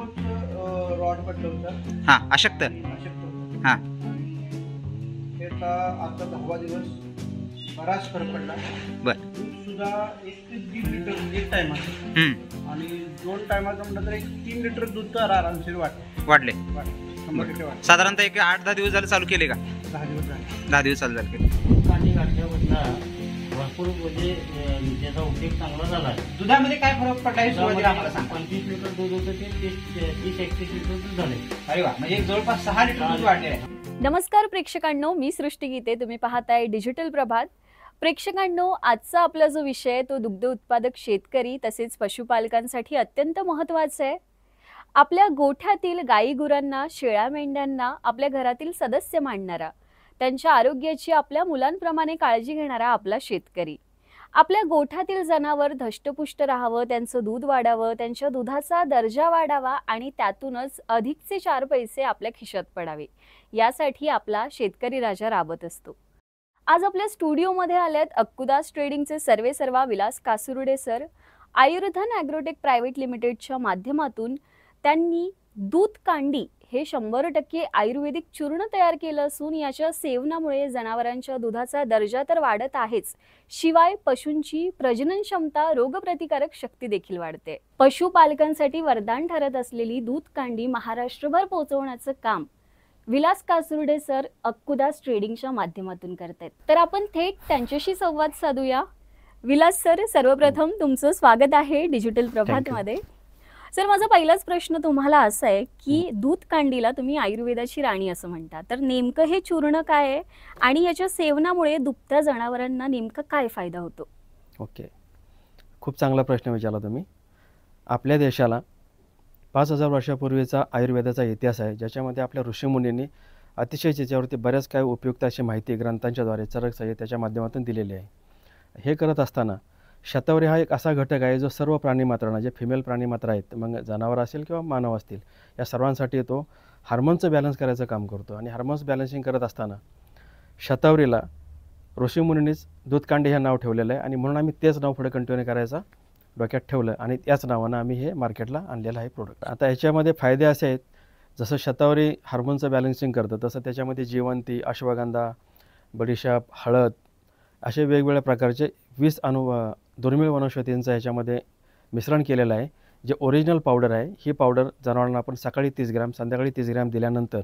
Rod हा अशक्त हा आता दिवस आणि दोन म्हटलं तर एक लिटर दूध तर वाढले साधारणतः एक आठ दहा दिवस झाले चालू केले का दहा दिवस दहा दिवस चालू झाले भरपूर म्हणजे त्याचा उपयोग चांगला झाला आहे दुधामध्ये काय फरक पडला हे आम्हाला सांग पंचवीस लिटर दूध होतं ते तीस तीस एकतीस लिटर दूध झाले अरे वा म्हणजे जवळपास सहा लिटर दूध वाढले नमस्कार प्रेक्षकांनो मी सृष्टी गीते तुम्ही पाहताय डिजिटल प्रभात प्रेक्षकांनो आजचा आपला जो विषय आहे तो दुग्ध उत्पादक शेतकरी तसेच पशुपालकांसाठी अत्यंत महत्त्वाचा आहे आपल्या गोठ्यातील गाई गुरांना शेळ्या मेंढ्यांना आपल्या घरातील सदस्य मानणारा त्यांच्या आरोग्याची आपल्या मुलांप्रमाणे काळजी घेणारा आपला शेतकरी आपल्या गोठातील जनावर धष्टपुष्ट राहावं त्यांचं दूध वाढावं त्यांच्या दुधाचा दर्जा वाढावा आणि त्यातूनच अधिकचे चार पैसे आपल्या खिशात पडावे यासाठी आपला शेतकरी राजा राबत असतो आज आपल्या स्टुडिओमध्ये आल्यात अक्कुदास ट्रेडिंगचे सर्वे सर्वा Vilas Kasurude sir Ayurdhan Agrotech private लिमिटेडच्या माध्यमातून त्यांनी दूध कांडी हे शंभर टक्के आयुर्वेदिक चूर्ण तयार केलं असून याच्या सेवनामुळे जनावरांच्या दुधाचा दर्जा तर वाढत आहेच शिवाय पशूंची प्रजनन क्षमता रोगप्रतिकारक शक्ती देखील वाढते पशुपालकांसाठी वरदान ठरत असलेली दूध कांडी महाराष्ट्रभर पोहोचवण्याचं काम विलास कासुर्डे सर अक्कुदास ट्रेडिंगच्या माध्यमातून करतायत तर आपण थेट त्यांच्याशी संवाद साधूया विलास सर सर्वप्रथम तुमचं स्वागत आहे डिजिटल प्रभातमध्ये सर माझा पहिलाच प्रश्न तुम्हाला असा आहे की दूध कांडीला तुम्ही आयुर्वेदाची राणी असं म्हणता तर नेमकं हे चूर्ण काय आहे आणि याच्या सेवनामुळे दुभत्या जनावरांना नेमका काय फायदा होतो ओके खूप चांगला प्रश्न विचारला तुम्ही आपल्या देशाला पाच हजार वर्षापूर्वीचा आयुर्वेदाचा इतिहास आहे ज्याच्यामध्ये आपल्या ऋषीमुनींनी अतिशय त्याच्यावरती बऱ्याच काय उपयुक्त अशी माहिती ग्रंथांच्याद्वारे चरक सह्य त्याच्या माध्यमातून दिलेली आहे हे करत असताना शतावरी हा एक असा घटक आहे जो सर्व प्राणीमात्रांना जे फिमेल प्राणीमात्रा आहेत मग जनावर असेल किंवा मानव असतील या सर्वांसाठी तो हार्मोनचं बॅलन्स करायचं काम करतो आणि हार्मोन्स बॅलन्सिंग करत असताना शतावरीला ऋषीमुनींनीच दूधकांडे हे नाव ठेवलेलं आहे आणि म्हणून आम्ही तेच नाव पुढे कंटिन्यू करायचा डोक्यात ठेवलं आणि त्याच नावानं आम्ही हे मार्केटला आणलेलं आहे प्रोडक्ट आता याच्यामध्ये फायदे असे आहेत जसं शतावरी हार्मोनचं बॅलन्सिंग करतं तसं त्याच्यामध्ये जिवंती अश्वगंधा बडीशाप हळद असे वेगवेगळ्या प्रकारचे वीस अनु दुर्मिळ वनस्पतींचं ह्याच्यामध्ये मिश्रण केलेलं आहे जे ओरिजिनल पावडर आहे ही पावडर जनावरांना आपण सकाळी तीस ग्रॅम संध्याकाळी तीस ग्रॅम दिल्यानंतर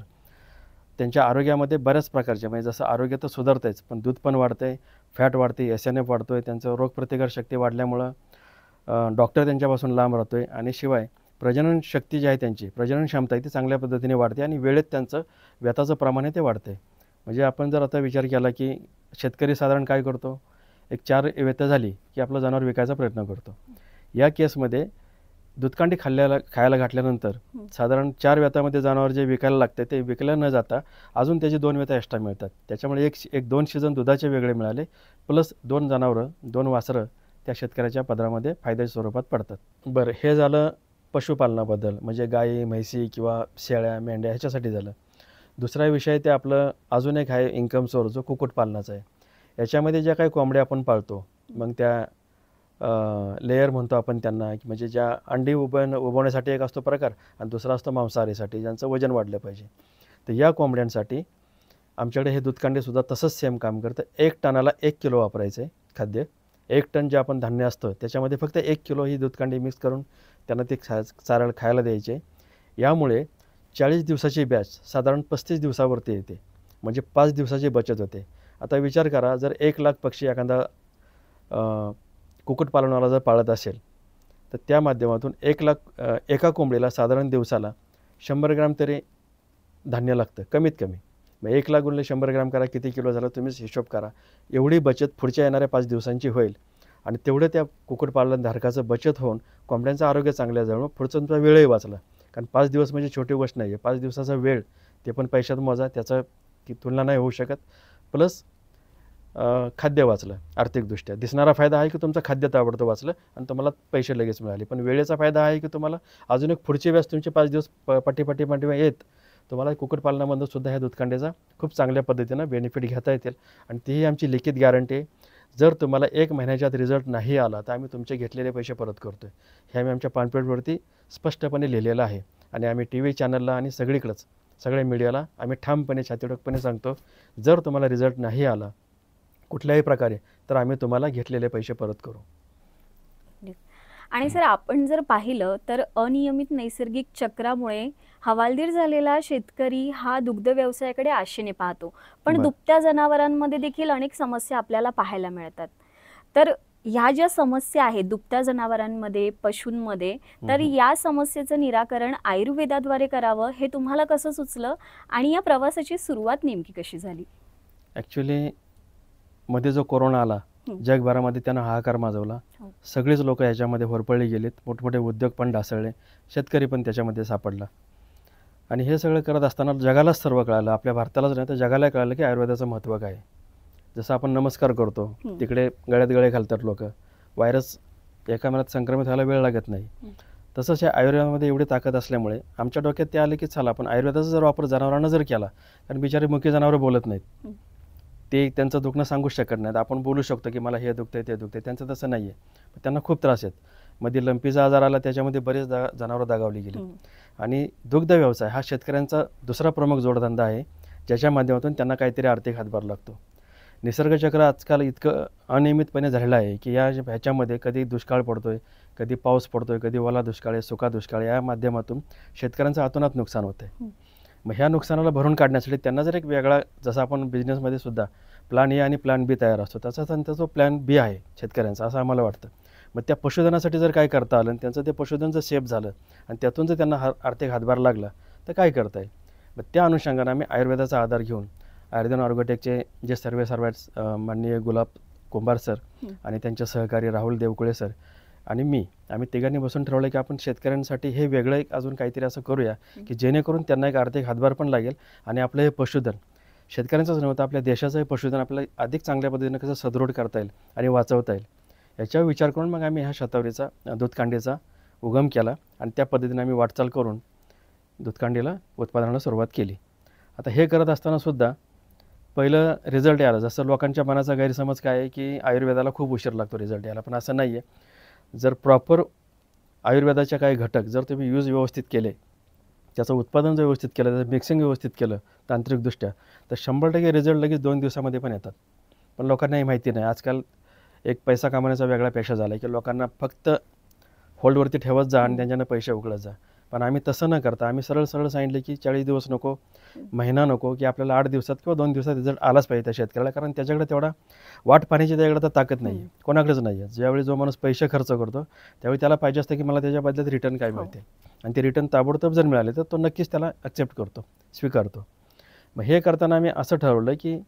त्यांच्या आरोग्यामध्ये बऱ्याच प्रकारचे म्हणजे जसं आरोग्य तर सुधारतंयच पण दूध पण वाढतं आहे फॅट वाढते एस एन एफ वाढतो आहे त्यांचं शक्ती वाढल्यामुळं डॉक्टर त्यांच्यापासून लांब राहतो आहे आणि शिवाय प्रजनन शक्ती जी आहे त्यांची प्रजनन क्षमता आहे ती चांगल्या पद्धतीने वाढते आणि वेळेत त्यांचं व्यताचं प्रमाण आहे ते वाढते म्हणजे आपण जर आता विचार केला की शेतकरी साधारण काय करतो एक चार व्यथा झाली की आपलं जनावर विकायचा प्रयत्न करतो या केसमध्ये दुधकांडी खाल्ल्याला खायला घातल्यानंतर साधारण चार व्यथामध्ये जनावर जे विकायला लागते ते विकल्या न जाता अजून त्याचे दोन व्यथा एक्स्ट्रा मिळतात त्याच्यामुळे एक एक दोन शिजन दुधाचे वेगळे मिळाले प्लस दोन जनावरं दोन वासरं त्या शेतकऱ्याच्या पदरामध्ये फायद्याच्या स्वरूपात पडतात बरं हे झालं पशुपालनाबद्दल म्हणजे गाई म्हैसी किंवा शेळ्या मेंढ्या ह्याच्यासाठी झालं दुसरा विषय ते आपलं अजून एक आहे इन्कम सोर्स जो कुक्कुटपालनाचा आहे याच्यामध्ये ज्या काही कोंबड्या आपण पाळतो मग त्या लेयर म्हणतो आपण त्यांना म्हणजे ज्या अंडी उभ उभवण्यासाठी एक असतो प्रकार आणि दुसरा असतो मांसाहारीसाठी ज्यांचं वजन वाढलं पाहिजे तर या कोंबड्यांसाठी आमच्याकडे हे दूधकांडेसुद्धा तसंच सेम काम करतं एक टनाला एक किलो वापरायचं आहे खाद्य एक टन जे आपण धान्य असतं त्याच्यामध्ये फक्त एक किलो ही दूधकांडी मिक्स करून त्यांना ते खा चारळ खायला द्यायचे यामुळे चाळीस दिवसाची बॅच साधारण पस्तीस दिवसावरती येते म्हणजे पाच दिवसाची बचत होते आता विचार करा जर एक लाख पक्षी एखादा कुक्कुटपालनवाला जर पाळत असेल तर त्या माध्यमातून एक लाख एका कोंबडीला साधारण दिवसाला शंभर ग्राम तरी धान्य लागतं कमीत कमी मग एक लाख गुणले शंभर ग्राम करा किती किलो झाला तुम्हीच हिशोब करा एवढी बचत पुढच्या येणाऱ्या पाच दिवसांची होईल आणि तेवढं त्या धारकाचं बचत होऊन कोंबड्यांचं आरोग्य चांगल्या जाणं पुढचा तुमचा वेळही वाचला कारण पाच दिवस म्हणजे छोटी गोष्ट नाही आहे पाच दिवसाचा वेळ ते पण पैशात मोजा त्याचा की तुलना नाही होऊ शकत प्लस खाद्य वाचलं आर्थिकदृष्ट्या दिसणारा फायदा आहे की तुमचं खाद्य आवडतं वाचलं आणि तुम्हाला पैसे लगेच मिळाले पण वेळेचा फायदा आहे की तुम्हाला अजून एक पुढचे व्यास तुमचे पाच दिवस प पाठी पाठी येत तुम्हाला कुक्कुटपालनामधून सुद्धा ह्या दूधकांड्याचा खूप चांगल्या पद्धतीनं बेनिफिट घेता येतील आणि तीही आमची लिखित गॅरंटी आहे जर तुम्हाला एक महिन्याच्या आत रिझल्ट नाही आला तर आम्ही तुमचे घेतलेले पैसे परत करतो हे आम्ही आमच्या पानपेटवरती स्पष्टपणे लिहिलेलं आहे आणि आम्ही टी व्ही चॅनलला आणि सगळीकडंच सगळ्या मीडियाला आम्ही ठामपणे छातीडकपणे सांगतो जर तुम्हाला रिझल्ट नाही आला कुठल्याही प्रकारे तर आम्ही तुम्हाला घेतलेले पैसे परत करू आणि सर आपण जर पाहिलं तर अनियमित नैसर्गिक चक्रामुळे हवालदीर झालेला शेतकरी हा दुग्ध व्यवसायाकडे आशेने पाहतो पण दुभत्या जनावरांमध्ये देखील अनेक समस्या आपल्याला पाहायला मिळतात तर ह्या ज्या समस्या आहेत दुभत्या जनावरांमध्ये पशूंमध्ये तर या समस्येचं निराकरण आयुर्वेदाद्वारे करावं हे तुम्हाला कसं सुचलं आणि या प्रवासाची सुरुवात नेमकी कशी झाली ॲक्च्युली मध्ये जो कोरोना आला हो. जगभरामध्ये त्यानं हाहाकार माजवला हो. सगळेच लोक याच्यामध्ये होरपळले गेलेत मोठमोठे उद्योग पण ढासळले शेतकरी पण त्याच्यामध्ये सापडला आणि हे सगळं करत असताना जगालाच सर्व कळालं आपल्या भारतालाच नाही तर जगाला कळालं की आयुर्वेदाचं महत्त्व काय जसं आपण नमस्कार करतो तिकडे गळ्यात गळे घालतात लोक व्हायरस एका मनात संक्रमित व्हायला वेळ लागत नाही तसंच या आयुर्वेदामध्ये एवढी ताकद असल्यामुळे आमच्या डोक्यात ते आले की चला आपण आयुर्वेदाचा जर वापर जनावरांना जर केला कारण बिचारे मुख्य जनावरं बोलत नाहीत ते त्यांचं दुखणं सांगू शकत नाहीत आपण बोलू शकतो की मला हे दुखतंय ते दुखतंय त्यांचं तसं नाही आहे त्यांना खूप त्रास आहेत मध्ये लंपीचा आजार आला त्याच्यामध्ये बरेच दा जनावरं दागावली गेली आणि दुग्ध व्यवसाय हा शेतकऱ्यांचा दुसरा प्रमुख जोडधंदा आहे ज्याच्या माध्यमातून त्यांना काहीतरी आर्थिक हातभार लागतो निसर्गचक्र आजकाल इतकं अनियमितपणे झालेलं आहे की या ह्याच्यामध्ये कधी दुष्काळ पडतो आहे कधी पाऊस पडतो आहे कधी ओला दुष्काळ आहे सुका दुष्काळ या माध्यमातून शेतकऱ्यांचं आतोनात नुकसान होतं आहे मग ह्या नुकसानाला भरून काढण्यासाठी त्यांना जर एक वेगळा जसं आपण बिझनेसमध्ये सुद्धा प्लॅन ए आणि प्लॅन बी तयार असतो तसा त्यांचा जो प्लॅन बी आहे शेतकऱ्यांचा असं आम्हाला वाटतं मग त्या पशुधनासाठी जर काय करता आलं आणि त्यांचं ते पशुधन जर सेफ झालं आणि त्यातून जर त्यांना आर्थिक हातभार लागला तर काय करता येईल मग त्या अनुषंगाने आम्ही आयुर्वेदाचा आधार घेऊन आर्यन ऑर्गोटेकचे जे सर्वे सर्व्यास माननीय गुलाब कुंभार सर आणि त्यांचे सहकारी राहुल देवकुळे सर आणि मी आम्ही तिघांनी बसून ठरवलं की आपण शेतकऱ्यांसाठी हे वेगळं एक अजून काहीतरी असं करूया की जेणेकरून त्यांना एक आर्थिक हातभार पण लागेल आणि आपलं हे पशुधन शेतकऱ्यांचंच नव्हतं आपल्या देशाचं हे पशुधन आपल्याला अधिक चांगल्या पद्धतीनं कसं सदृढ करता येईल आणि वाचवता येईल याच्यावर विचार करून मग आम्ही ह्या शतावरीचा दूधकांडीचा उगम केला आणि त्या पद्धतीने आम्ही वाटचाल करून दूधकांडीला उत्पादनाला सुरुवात केली आता हे करत असतानासुद्धा पहिलं रिझल्ट यायला जसं लोकांच्या मनाचा गैरसमज काय आहे की आयुर्वेदाला खूप उशीर लागतो रिझल्ट यायला पण असं नाही आहे जर प्रॉपर आयुर्वेदाचे काही घटक जर तुम्ही यूज व्यवस्थित केले त्याचं उत्पादन जर व्यवस्थित केलं त्याचं मिक्सिंग व्यवस्थित केलं तांत्रिकदृष्ट्या तर शंभर टक्के रिझल्ट लगेच दोन दिवसामध्ये पण येतात पण लोकांना हे माहिती नाही आजकाल एक पैसा कमावण्याचा वेगळा पेशा झाला आहे की लोकांना फक्त होल्डवरती ठेवत जा आणि त्यांच्यानं पैसे उकळत जा पण आम्ही तसं न करता आम्ही सरळ सरळ सांगितलं की चाळीस दिवस नको महिना नको की आपल्याला आठ दिवसात किंवा दोन दिवसात रिझल्ट आलाच पाहिजे त्या शेतकऱ्याला कारण त्याच्याकडे तेवढा वाट पाण्याची त्याकडे तर ताकद नाही आहे कोणाकडेच नाही आहे ज्यावेळी जो माणूस पैसे खर्च करतो त्यावेळी त्याला पाहिजे असतं की मला त्याच्या बदल्यात रिटर्न काय हो. मिळते आणि ते रिटर्न ताबडतोब जर मिळाले तर तो नक्कीच त्याला ॲक्सेप्ट करतो स्वीकारतो मग हे करताना आम्ही असं ठरवलं की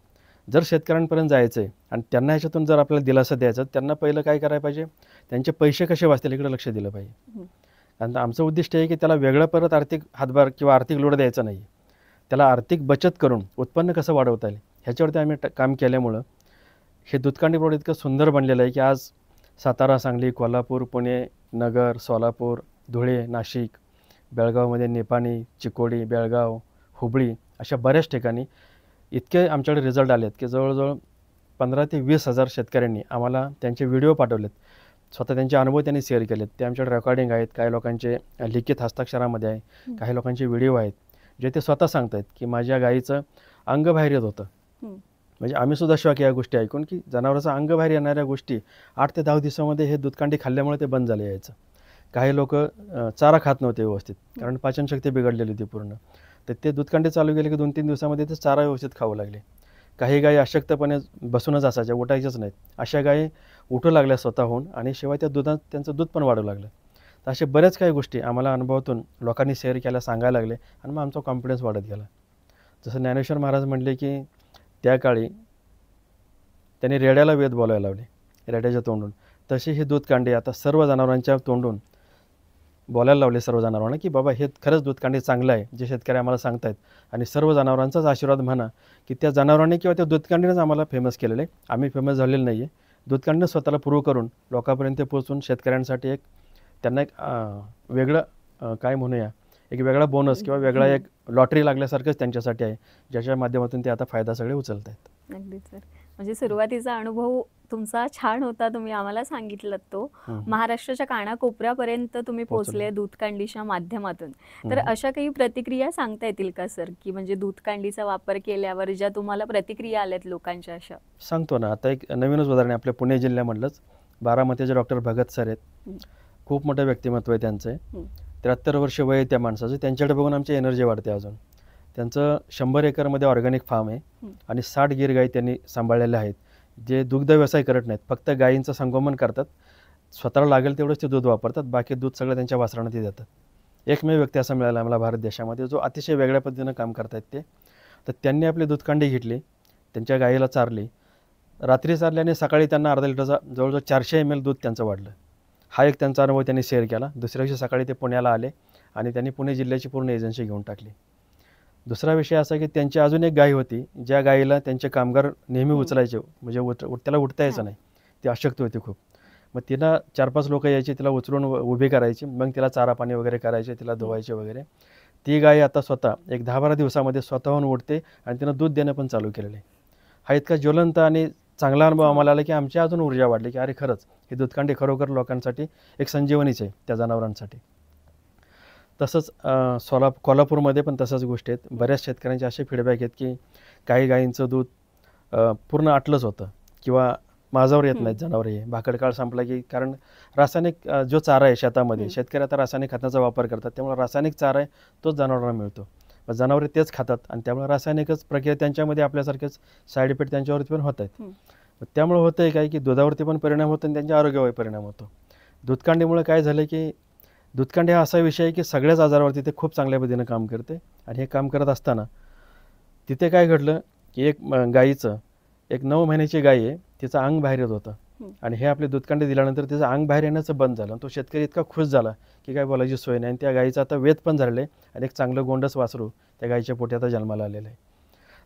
जर शेतकऱ्यांपर्यंत जायचं आहे आणि त्यांना ह्याच्यातून जर आपल्याला दिलासा द्यायचा त्यांना पहिलं काय करायला पाहिजे त्यांचे पैसे कसे वाचतील इकडे लक्ष दिलं पाहिजे आणि आमचं उद्दिष्ट आहे की त्याला वेगळं परत आर्थिक हातभार किंवा आर्थिक लोड द्यायचा नाही त्याला आर्थिक बचत करून उत्पन्न कसं वाढवता येईल ह्याच्यावरती आम्ही काम केल्यामुळं हे दुधकांडी प्रोड इतकं सुंदर बनलेलं आहे की आज सातारा सांगली कोल्हापूर पुणे नगर सोलापूर धुळे नाशिक बेळगावमध्ये नेपाणी चिकोडी बेळगाव हुबळी अशा बऱ्याच ठिकाणी इतके आमच्याकडे रिझल्ट आले आहेत की जवळजवळ पंधरा ते वीस हजार शेतकऱ्यांनी आम्हाला त्यांचे व्हिडिओ पाठवलेत स्वतः त्यांचे अनुभव त्यांनी शेअर केलेत ते आमच्याकडे रेकॉर्डिंग आहेत काही लोकांचे लिखित हस्ताक्षरामध्ये आहे काही लोकांचे व्हिडिओ आहेत जे ते स्वतः सांगतायत की माझ्या गायीचं अंग बाहेर येत होतं म्हणजे आम्ही सुद्धा शॉक या गोष्टी ऐकून की जनावराचं अंग बाहेर येणाऱ्या गोष्टी आठ ते दहा दिवसामध्ये हे दूधकांडी खाल्ल्यामुळे ते बंद झाले यायचं काही लोक चारा खात नव्हते व्यवस्थित कारण पाचनशक्ती बिघडलेली होती पूर्ण तर ते दूधकांडे चालू गेले की दोन तीन दिवसामध्ये ते चारा व्यवस्थित खाऊ लागले काही गायी अशक्तपणे बसूनच असायच्या उठायच्याच नाहीत अशा गायी उठू लागल्या स्वतःहून आणि शिवाय त्या दुधात त्यांचं दूध पण वाढू लागलं तर अशा बऱ्याच काही गोष्टी आम्हाला अनुभवातून लोकांनी शेअर केल्या सांगायला लागले आणि मग आमचा कॉन्फिडन्स वाढत गेला जसं ज्ञानेश्वर महाराज म्हणले की त्या काळी त्यांनी रेड्याला वेद बोलायला लावले रेड्याच्या तोंडून हे दूध कांडे आता सर्व जनावरांच्या तोंडून बोलायला लावले सर्व जनावरांना की बाबा हे खरंच दूधकांडी चांगलं आहे जे शेतकरी आम्हाला आहेत आणि सर्व जनावरांचाच आशीर्वाद म्हणा की त्या जनावरांनी किंवा त्या दूधकांडीनंच आम्हाला फेमस केलेलं आहे आम्ही फेमस झालेलं नाही आहे दूधकांडीनं स्वतःला पूर्व करून लोकांपर्यंत पोहोचून शेतकऱ्यांसाठी एक त्यांना एक वेगळं काय म्हणूया एक वेगळा बोनस किंवा वेगळा एक लॉटरी लागल्यासारखंच त्यांच्यासाठी आहे ज्याच्या माध्यमातून ते आता फायदा सगळे उचलत आहेत म्हणजे सुरुवातीचा अनुभव तुमचा छान होता तुम्ही आम्हाला सांगितलं तो महाराष्ट्राच्या कानाकोपऱ्यापर्यंत तुम्ही पोहोचले दूधकांडीच्या माध्यमातून तर अशा काही प्रतिक्रिया सांगता येतील का सर की म्हणजे दूधकांडीचा वापर केल्यावर ज्या तुम्हाला प्रतिक्रिया आल्यात लोकांच्या अशा सांगतो ना आता एक नवीनच उदाहरण आहे आपल्या पुणे जिल्ह्यामधलंच बारामतीचे डॉक्टर भगत सर आहेत खूप मोठं व्यक्तिमत्व आहे त्यांचं त्र्याहत्तर वर्ष वय त्या माणसाचं त्यांच्याकडे बघून आमची एनर्जी वाढते अजून त्यांचं शंभर एकरमध्ये ऑर्गॅनिक फार्म आहे आणि साठ गिर गाई त्यांनी सांभाळलेल्या आहेत जे दुग्ध व्यवसाय करत नाहीत फक्त गायींचं संगोमन करतात स्वतःला लागेल तेवढंच ते दूध वापरतात बाकी दूध सगळं त्यांच्या वासरांना ते देतात एकमेव व्यक्ती असा मिळाला आम्हाला भारत देशामध्ये जो अतिशय वेगळ्या पद्धतीनं काम आहेत ते तर त्यांनी आपली दूधकांडी घेतली त्यांच्या गायीला चारली रात्री आणि सकाळी त्यांना अर्धा लिटरचा जवळजवळ चारशे एम एल दूध त्यांचं वाढलं हा एक त्यांचा अनुभव त्यांनी शेअर केला दुसऱ्या दिवशी सकाळी ते पुण्याला आले आणि त्यांनी पुणे जिल्ह्याची पूर्ण एजन्सी घेऊन टाकली दुसरा विषय असा की त्यांची अजून एक गाय होती ज्या गायीला त्यांचे कामगार नेहमी उचलायचे म्हणजे उठ त्याला उठता यायचं नाही ती अशक्त होती खूप मग तिनं चार पाच लोक यायची तिला उचलून उभी करायची मग तिला चारा पाणी वगैरे करायचे तिला धुवायचे वगैरे ती गाय आता स्वतः एक दहा बारा दिवसामध्ये स्वतःहून उठते आणि तिनं दूध देणं पण चालू केलेलं आहे हा इतका ज्वलंत आणि चांगला अनुभव आम्हाला आला की आमची अजून ऊर्जा वाढली की अरे खरंच हे दूधकांडे खरोखर लोकांसाठी एक संजीवनीच आहे त्या जनावरांसाठी तसंच सोला कोल्हापूरमध्ये पण तसंच गोष्टी आहेत बऱ्याच शेतकऱ्यांचे असे फीडबॅक आहेत की काही गायींचं दूध पूर्ण आटलंच होतं किंवा माझावर येत नाहीत जनावरे भाकडकाळ संपला की कारण रासायनिक जो चारा आहे शेतामध्ये शेतकरी आता रासायनिक खताचा वापर करतात त्यामुळे रासायनिक चारा आहे तोच जनावरांना मिळतो जनावरे तेच खातात आणि त्यामुळे रासायनिकच प्रक्रिया त्यांच्यामध्ये आपल्यासारखेच साईड इफेक्ट त्यांच्यावरती पण होत आहेत त्यामुळे होतं आहे काय की दुधावरती पण परिणाम होतो आणि त्यांच्या आरोग्यावर परिणाम होतो दूधकांडीमुळे काय झालं की दूधकांड हा असा विषय आहे की सगळ्याच आजारावरती ते खूप चांगल्या पद्धतीनं काम करते आणि हे काम करत असताना तिथे काय घडलं की एक गायीचं एक नऊ महिन्याची गाय आहे तिचं अंग बाहेर येत होतं आणि हे आपले दूधकांडे दिल्यानंतर तिचं अंग बाहेर येण्याचं बंद झालं तो शेतकरी इतका खुश झाला की काय बोलायची सोय नाही आणि त्या गाईचं आता वेद पण झालं आहे आणि एक चांगलं गोंडस वासरू त्या गाईच्या पोटी आता जन्माला आलेलं आहे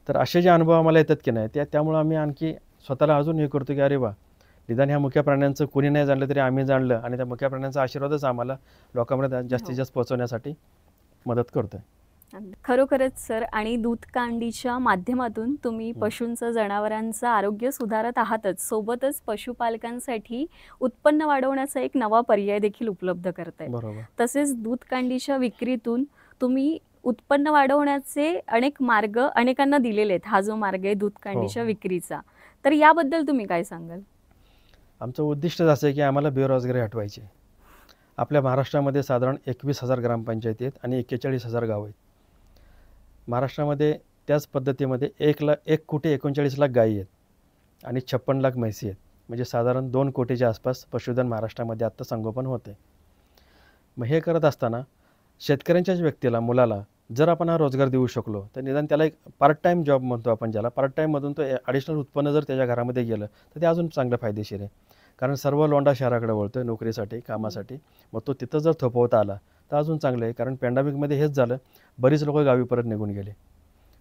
तर असे जे अनुभव आम्हाला येतात की नाही त्या त्यामुळं आम्ही आणखी स्वतःला अजून हे करतो की अरे वा निदान ह्या मुख्या प्राण्यांचं कोणी नाही जाणलं तरी आम्ही जाणलं आणि त्या मुख्या प्राण्यांचा आशीर्वादच आम्हाला लोकांमध्ये हो. जास्तीत जास्त पोहोचवण्यासाठी मदत करतोय खरोखरच सर आणि दूधकांडीच्या माध्यमातून तुम्ही पशूंचं जनावरांचं आरोग्य सुधारत आहातच सोबतच पशुपालकांसाठी उत्पन्न वाढवण्याचा एक नवा पर्याय देखील उपलब्ध करताय तसेच दूधकांडीच्या विक्रीतून तुम्ही उत्पन्न वाढवण्याचे अनेक मार्ग अनेकांना दिलेले आहेत हा जो मार्ग आहे दूधकांडीच्या हो. विक्रीचा तर याबद्दल तुम्ही काय सांगाल आमचं उद्दिष्टच असं आहे की आम्हाला बेरोजगारी हटवायची आपल्या महाराष्ट्रामध्ये साधारण एकवीस हजार ग्रामपंचायती आहेत आणि एक्केचाळीस हजार गाव आहेत महाराष्ट्रामध्ये त्याच पद्धतीमध्ये एक ला एक कोटी एकोणचाळीस लाख गायी आहेत आणि छप्पन लाख म्हैसी आहेत म्हणजे साधारण दोन कोटीच्या आसपास पशुधन महाराष्ट्रामध्ये आत्ता संगोपन होते मग हे करत असताना शेतकऱ्यांच्याच व्यक्तीला मुलाला जर आपण हा रोजगार देऊ शकलो तर निदान त्याला एक पार्ट टाईम जॉब म्हणतो आपण ज्याला पार्ट टाईममधून तो ॲडिशनल उत्पन्न जर त्याच्या घरामध्ये गेलं तर ते अजून चांगलं फायदेशीर आहे कारण सर्व लोंडा शहराकडे वळतो आहे नोकरीसाठी कामासाठी मग तो तिथं जर थोपवता आला तर अजून चांगलं आहे कारण पॅन्डेमिकमध्ये हेच झालं बरीच लोकं गावी परत निघून गेले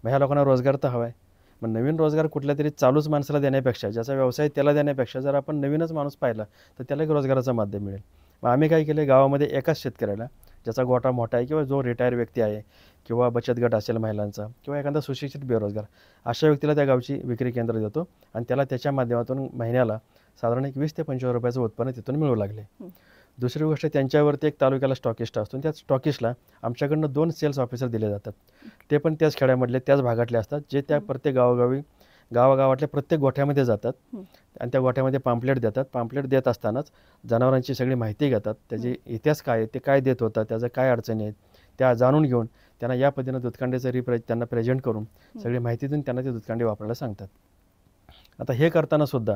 मग ह्या लोकांना रोजगार तर हवा आहे मग नवीन रोजगार कुठल्या तरी चालूच माणसाला देण्यापेक्षा ज्याचा व्यवसाय त्याला देण्यापेक्षा जर आपण नवीनच माणूस पाहिला तर त्याला एक रोजगाराचं माध्यम मिळेल मग आम्ही काय केलं गावामध्ये एकाच शेतकऱ्याला ज्याचा गोटा मोठा आहे किंवा जो रिटायर व्यक्ती आहे किंवा बचत गट असेल महिलांचा किंवा एखादा सुशिक्षित बेरोजगार अशा व्यक्तीला त्या गावची विक्री केंद्र देतो आणि त्याला त्याच्या माध्यमातून महिन्याला साधारण एक वीस ते पंचवीस रुपयाचं उत्पन्न तिथून मिळू लागले दुसरी गोष्ट त्यांच्यावरती एक तालुक्याला स्टॉकिस्ट असतो त्या स्टॉकिस्टला आमच्याकडनं दोन सेल्स ऑफिसर दिले जातात ते पण त्याच खेड्यामधले त्याच भागातले असतात जे त्या प्रत्येक गावोगावी गावागावातल्या प्रत्येक गोठ्यामध्ये जातात आणि त्या गोठ्यामध्ये पाम्पलेट देतात पाम्पलेट देत असतानाच जनावरांची सगळी माहिती घेतात त्याचे इतिहास काय आहे ते काय देत होतात त्याच्या काय अडचणी आहेत त्या जाणून घेऊन त्यांना या पद्धतीनं दूधकांड्याचं रिप्रे त्यांना प्रेझेंट करून सगळी माहिती देऊन त्यांना ते दूधकांडे वापरायला सांगतात आता हे करताना सुद्धा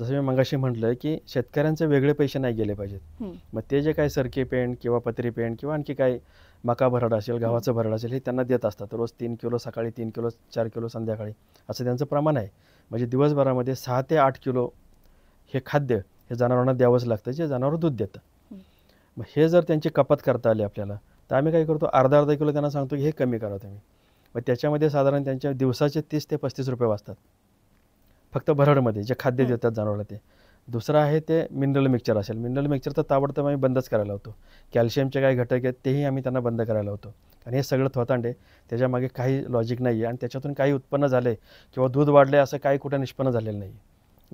जसं मी मंगाशी म्हटलं की शेतकऱ्यांचे वेगळे पैसे नाही गेले पाहिजेत मग ते जे काय सरके पेंट किंवा पत्री पेंट किंवा आणखी काही मका भरड असेल गव्हाचं भरड असेल हे त्यांना देत असतात रोज तीन किलो सकाळी तीन किलो चार किलो संध्याकाळी असं त्यांचं प्रमाण आहे म्हणजे दिवसभरामध्ये सहा ते आठ किलो हे खाद्य हे जनावरांना द्यावंच लागतं जे जनावर दूध देतं मग हे जर त्यांची कपात करता आली आपल्याला तर आम्ही काय करतो अर्धा अर्धा किलो त्यांना सांगतो की हे कमी करा तुम्ही मग त्याच्यामध्ये साधारण त्यांच्या दिवसाचे तीस ते पस्तीस रुपये वाचतात फक्त भरडमध्ये जे खाद्य देतात जनावरला ते दुसरं आहे ते मिनरल मिक्सचर असेल मिनरल मिक्चर तर ताबडतोब आम्ही बंदच करायला होतो कॅल्शियमचे काही घटक आहेत तेही आम्ही त्यांना बंद करायला होतो आणि हे सगळं थोतांडे त्याच्यामागे काही लॉजिक नाही आहे आणि त्याच्यातून काही उत्पन्न झाले किंवा दूध वाढले असं काही कुठं निष्पन्न झालेलं नाही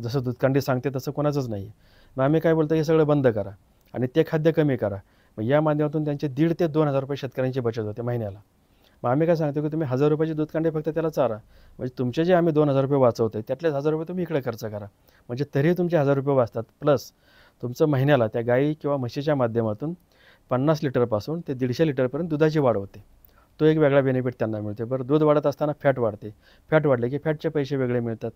जसं दूधकांडी सांगते तसं कोणाचंच नाही आहे मग आम्ही काय बोलतो हे सगळं बंद करा आणि ते खाद्य कमी करा मग या माध्यमातून त्यांचे दीड ते दोन हजार रुपये शेतकऱ्यांची बचत होते महिन्याला मग आम्ही काय सांगतो की तुम्ही हजार रुपयाचे दूध कांडे फक्त त्याला चारा म्हणजे तुमचे जे आम्ही दोन हजार रुपये वाचवतो त्यातले हजार रुपये तुम्ही इकडे खर्च करा म्हणजे तरीही तुमचे हजार रुपये वाचतात प्लस तुमचं महिन्याला त्या गाई किंवा म्हशीच्या माध्यमातून पन्नास लिटरपासून ते दीडशे लिटरपर्यंत दुधाची वाढ होते तो एक वेगळा बेनिफिट त्यांना मिळते बरं दूध वाढत असताना फॅट वाढते फॅट वाढले की फॅटचे पैसे वेगळे मिळतात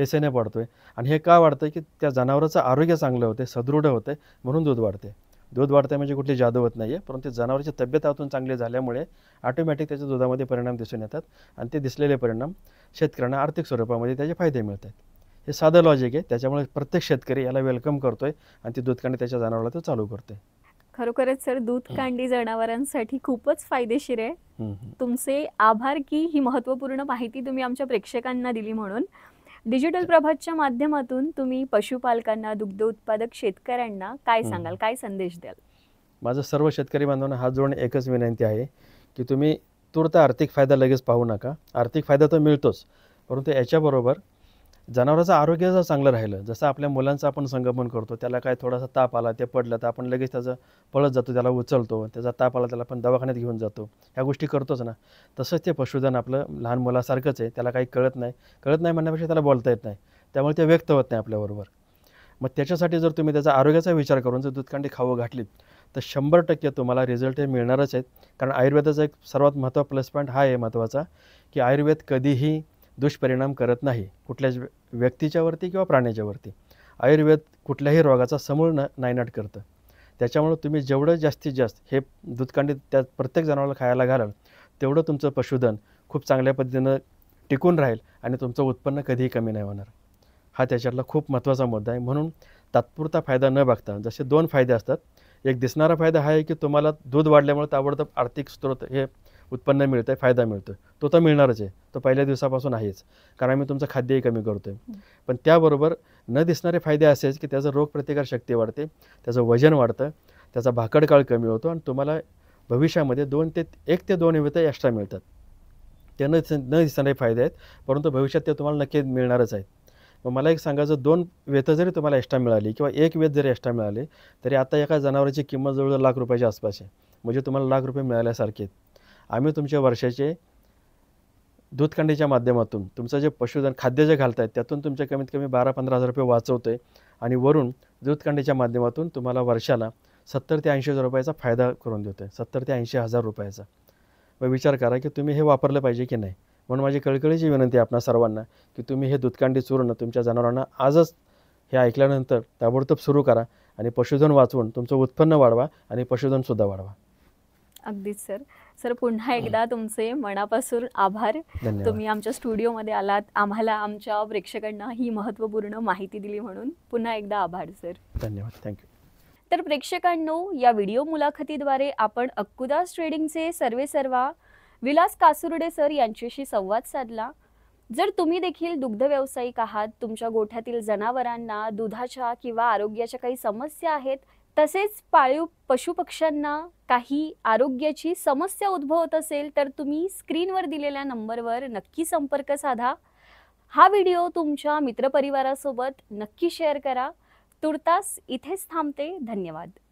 एसेने वाढतो आहे आणि हे का वाढतं की त्या जनावराचं आरोग्य चांगलं होते सदृढ होते म्हणून दूध वाढते दूध वाढतं म्हणजे कुठली जादू होत नाही आहे परंतु जनावरांची तब्येत आतून चांगली झाल्यामुळे ऑटोमॅटिक त्याच्या दुधामध्ये परिणाम दिसून येतात आणि ते दिसलेले परिणाम शेतकऱ्यांना आर्थिक स्वरूपामध्ये त्याचे फायदे मिळतात हे साधं लॉजिक आहे त्याच्यामुळे प्रत्येक शेतकरी याला वेलकम करतोय आणि ते दूध काढणे त्याच्या जनावरला तो चालू करतोय खरोखरच सर दूध कांडी जनावरांसाठी खूपच फायदेशीर आहे तुमचे आभार की ही महत्वपूर्ण माहिती तुम्ही आमच्या प्रेक्षकांना दिली म्हणून डिजिटल प्रभातच्या माध्यमातून तुम्ही पशुपालकांना दुग्ध उत्पादक शेतकऱ्यांना काय सांगाल काय संदेश द्याल माझं सर्व शेतकरी बांधवांना हात जोडून एकच विनंती आहे की तुम्ही तुरता आर्थिक फायदा लगेच पाहू नका आर्थिक फायदा तर मिळतोच परंतु याच्याबरोबर जनावराचं आरोग्य जर चांगलं राहिलं जसं आपल्या मुलांचं आपण संगमन करतो त्याला काय थोडासा ताप आला ते पडलं तर आपण लगेच त्याचं पळत जातो त्याला उचलतो त्याचा ताप आला त्याला आपण दवाखान्यात घेऊन जातो ह्या गोष्टी करतोच ना तसंच ते पशुधन आपलं लहान मुलासारखंच आहे त्याला काही कळत नाही कळत नाही म्हणण्यापेक्षा त्याला बोलता येत नाही त्यामुळे ते व्यक्त होत नाही आपल्याबरोबर मग त्याच्यासाठी जर तुम्ही त्याचा आरोग्याचा विचार करून जर दूधकांडी खावं घातलीत तर शंभर टक्के तुम्हाला रिझल्ट हे मिळणारच आहेत कारण आयुर्वेदाचा एक सर्वात महत्त्व प्लस पॉईंट हा आहे महत्त्वाचा की आयुर्वेद कधीही दुष्परिणाम करत नाही कुठल्याच व्यक्तीच्यावरती किंवा प्राण्याच्यावरती आयुर्वेद कुठल्याही रोगाचा समूळ न नायनाट करतं त्याच्यामुळं तुम्ही जेवढं जास्तीत जास्त हे दूधकांडी त्या प्रत्येक जनावराला खायला घालाल तेवढं तुमचं पशुधन खूप चांगल्या पद्धतीनं टिकून राहील आणि तुमचं उत्पन्न कधीही कमी नाही होणार हा त्याच्यातला खूप महत्त्वाचा मुद्दा आहे म्हणून तात्पुरता फायदा न बघता जसे दोन फायदे असतात एक दिसणारा फायदा हा आहे की तुम्हाला दूध वाढल्यामुळे ताबडतोब आर्थिक स्त्रोत हे उत्पन्न मिळतं आहे फायदा मिळतो आहे तो तर मिळणारच आहे तो पहिल्या दिवसापासून आहेच कारण आम्ही तुमचं खाद्यही कमी करतो आहे पण त्याबरोबर न दिसणारे फायदे असेच की त्याचं शक्ती वाढते त्याचं वजन वाढतं त्याचा भाकडकाळ कमी होतो आणि तुम्हाला भविष्यामध्ये दोन ते एक ते दोन वेळ एक्स्ट्रा मिळतात ते न न दिसणारे फायदे आहेत परंतु भविष्यात ते तुम्हाला नक्की मिळणारच आहेत मग मला एक सांगायचं दोन वेत जरी तुम्हाला एक्स्ट्रा मिळाली किंवा एक वेत जरी एक्स्ट्रा मिळाली तरी आता एका जनावराची किंमत जवळजवळ लाख रुपयाच्या आसपास आहे म्हणजे तुम्हाला लाख रुपये मिळाल्यासारखे आहेत आम्ही तुमच्या वर्षाचे दूधकांडीच्या माध्यमातून तुमचं जे पशुधन खाद्य जे घालतायत त्यातून तुमचे कमीत कमी बारा पंधरा हजार रुपये वाचवतो आहे आणि वरून दूधकांडीच्या माध्यमातून तुम्हाला वर्षाला सत्तर ते ऐंशी हजार रुपयाचा फायदा करून देतो आहे सत्तर ते ऐंशी हजार रुपयाचा मग विचार करा की तुम्ही हे वापरलं पाहिजे की नाही म्हणून माझी कळकळीची विनंती आहे आपणा सर्वांना की तुम्ही हे दूधकांडी चूर्ण तुमच्या जनावरांना आजच हे ऐकल्यानंतर ताबडतोब सुरू करा आणि पशुधन वाचवून तुमचं उत्पन्न वाढवा आणि पशुधनसुद्धा वाढवा अगदीच सर सर पुन्हा एकदा तुमचे मनापासून आभार तुम्ही आमच्या स्टुडिओमध्ये आलात आम्हाला आमच्या प्रेक्षकांना ही महत्त्वपूर्ण माहिती दिली म्हणून पुन्हा एकदा आभार सर धन्यवाद थँक्यू तर प्रेक्षकांनो या व्हिडिओ मुलाखतीद्वारे आपण अक्कुदास ट्रेडिंगचे सर्वे सर्वा विलास कासुरडे सर यांच्याशी संवाद साधला जर तुम्ही देखील दुग्ध व्यावसायिक आहात तुमच्या गोठ्यातील जनावरांना दुधाच्या किंवा आरोग्याच्या काही समस्या आहेत तसेच पाळीव पशुपक्ष्यांना काही आरोग्याची समस्या उद्भवत असेल तर तुम्ही स्क्रीनवर दिलेल्या नंबरवर नक्की संपर्क साधा हा व्हिडिओ तुमच्या मित्रपरिवारासोबत नक्की शेअर करा तुर्तास इथेच थांबते धन्यवाद